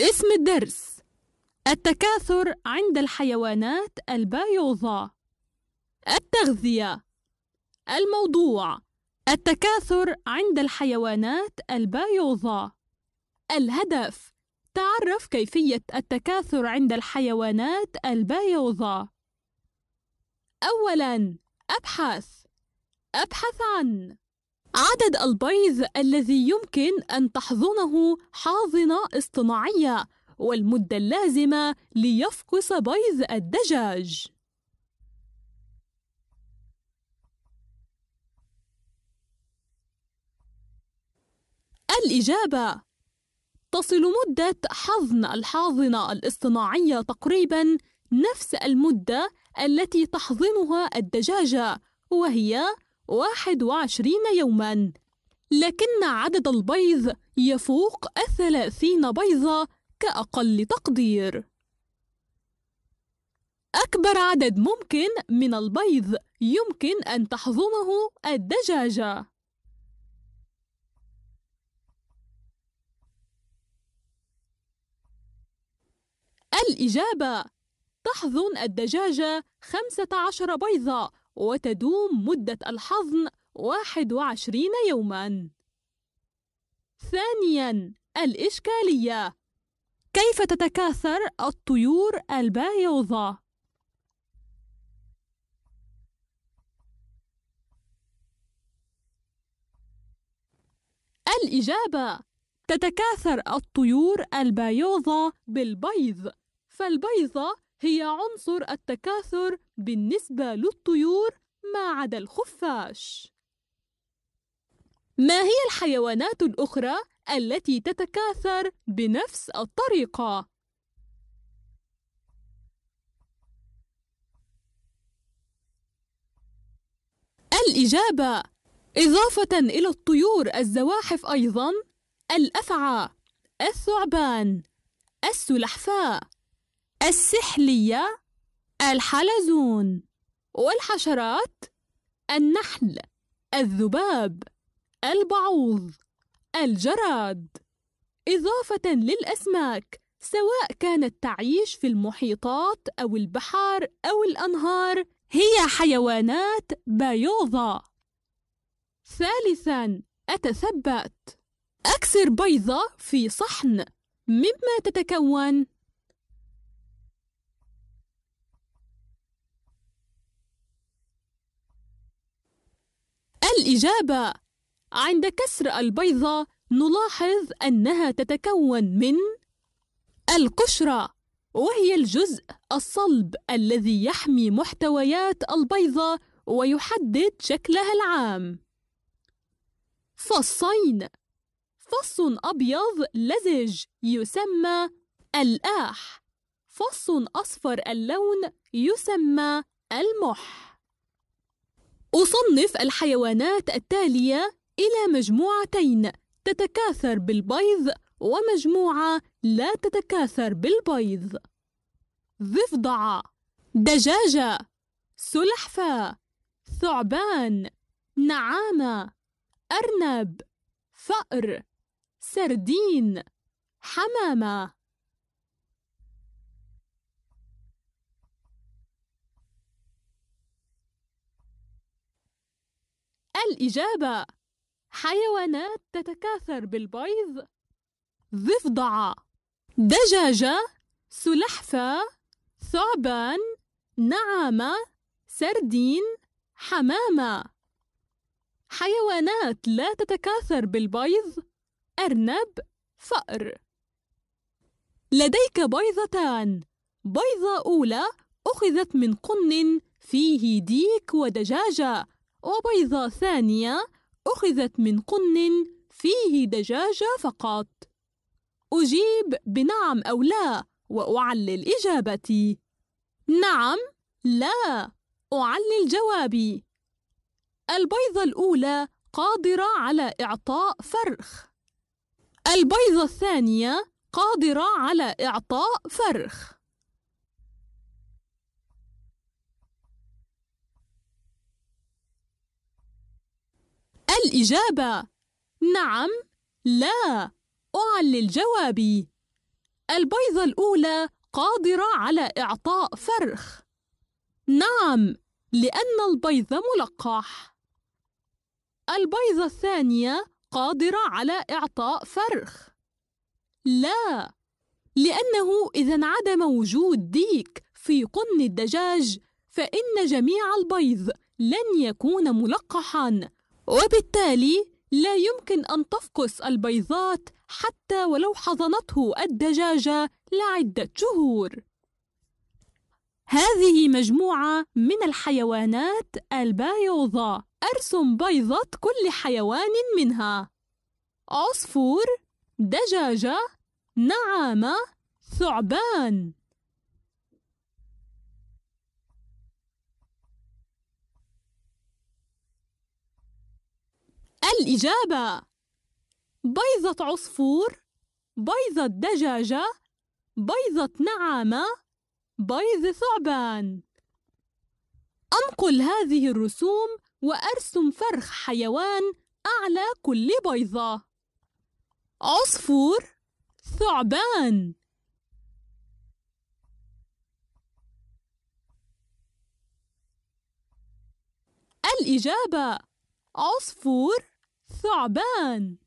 اسم الدرس التكاثر عند الحيوانات البايوظة التغذية الموضوع التكاثر عند الحيوانات البايوظة الهدف تعرف كيفية التكاثر عند الحيوانات البايوظة أولاً أبحث أبحث عن عدد البيض الذي يمكن أن تحضنه حاضنة اصطناعية والمدة اللازمة ليفقس بيض الدجاج الإجابة تصل مدة حضن الحاضنة الاصطناعية تقريبا نفس المدة التي تحضنها الدجاجة وهي 21 يوما لكن عدد البيض يفوق الثلاثين بيضة كأقل تقدير أكبر عدد ممكن من البيض يمكن أن تحضنه الدجاجة الإجابة تحضن الدجاجة 15 بيضة وتدوم مدة الحظن 21 يوماً. ثانياً الإشكالية كيف تتكاثر الطيور البيوضاء؟ الإجابة تتكاثر الطيور البيوضة بالبيض فالبيضة هي عنصر التكاثر بالنسبة للطيور ما عدا الخفاش ما هي الحيوانات الأخرى التي تتكاثر بنفس الطريقة؟ الإجابة إضافة إلى الطيور الزواحف أيضا الأفعى الثعبان السلحفاة السحلية الحلزون والحشرات النحل الذباب البعوض الجراد إضافة للأسماك سواء كانت تعيش في المحيطات أو البحار أو الأنهار هي حيوانات بيوضة ثالثا أتثبت أكسر بيضة في صحن مما تتكون الإجابة عند كسر البيضة نلاحظ أنها تتكون من القشرة وهي الجزء الصلب الذي يحمي محتويات البيضة ويحدد شكلها العام فصين فص أبيض لزج يسمى الآح فص أصفر اللون يسمى المح أصنف الحيوانات التالية إلى مجموعتين تتكاثر بالبيض ومجموعة لا تتكاثر بالبيض ضفدعة دجاجة سلحفاة ثعبان نعامة أرنب فأر سردين حمامة الإجابة حيوانات تتكاثر بالبيض ضفدعة دجاجة سلحفة ثعبان نعامة سردين حمامة حيوانات لا تتكاثر بالبيض أرنب فأر لديك بيضتان بيضة أولى أخذت من قن فيه ديك ودجاجة وبيضة ثانية أخذت من قن فيه دجاجة فقط أجيب بنعم أو لا وأعلل إجابتي نعم لا أعلل جوابي البيضة الأولى قادرة على إعطاء فرخ البيضة الثانية قادرة على إعطاء فرخ الإجابة نعم لا أعل الجواب البيضة الأولى قادرة على إعطاء فرخ نعم لأن البيض ملقح البيضة الثانية قادرة على إعطاء فرخ لا لأنه إذا انعدم وجود ديك في قن الدجاج فإن جميع البيض لن يكون ملقحاً وبالتالي لا يمكن أن تفقس البيضات حتى ولو حضنته الدجاجة لعدة شهور. هذه مجموعة من الحيوانات البيضة. أرسم بيضة كل حيوان منها: عصفور، دجاجة، نعامة، ثعبان. الإجابة بيضة عصفور بيضة دجاجة بيضة نعامة بيض ثعبان أنقل هذه الرسوم وأرسم فرخ حيوان أعلى كل بيضة عصفور ثعبان الإجابة عصفور ثعبان